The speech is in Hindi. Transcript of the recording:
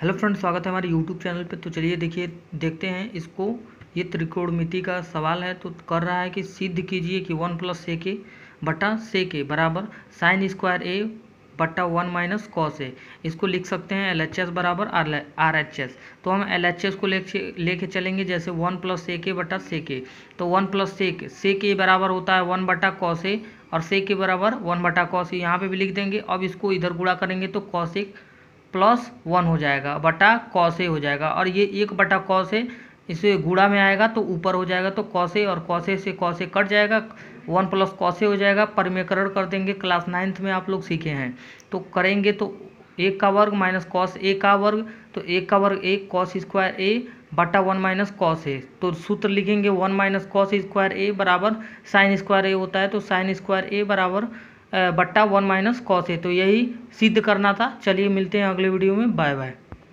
हेलो फ्रेंड स्वागत है हमारे यूट्यूब चैनल पे तो चलिए देखिए देखते हैं इसको ये त्रिकोणमिति का सवाल है तो कर रहा है कि सिद्ध कीजिए कि वन प्लस से के बटा से के बराबर साइन स्क्वायर ए बट्टा वन माइनस कॉस ए इसको लिख सकते हैं एल एच एस बराबर आर एच एस तो हम एल एच एस को लेके चलेंगे जैसे वन प्लस से के बटा से के तो वन प्लस से के से के बराबर होता है वन बटा कॉस ए और से के बराबर वन बटा कॉस ए यहाँ पर भी लिख देंगे अब इसको इधर गुड़ा करेंगे तो कॉस ए प्लस वन हो जाएगा बटा कौसे हो जाएगा और ये एक बटा कौसे इसे गुड़ा में आएगा तो ऊपर हो जाएगा तो कौसे और कौसे से कौसे कट जाएगा वन प्लस कौसे हो जाएगा परमेकरण कर देंगे क्लास नाइन्थ में आप लोग सीखे हैं तो करेंगे तो एक का वर्ग माइनस कॉस ए का वर्ग तो एक का वर्ग एक कॉस स्क्वायर ए बटा वन माइनस कौश ए तो सूत्र लिखेंगे one minus cos square A बराबर साइन स्क्वायर ए होता है तो साइन स्क्वायर ए बराबर बट्टा वन माइनस कॉस ए तो यही सिद्ध करना था चलिए मिलते हैं अगले वीडियो में बाय बाय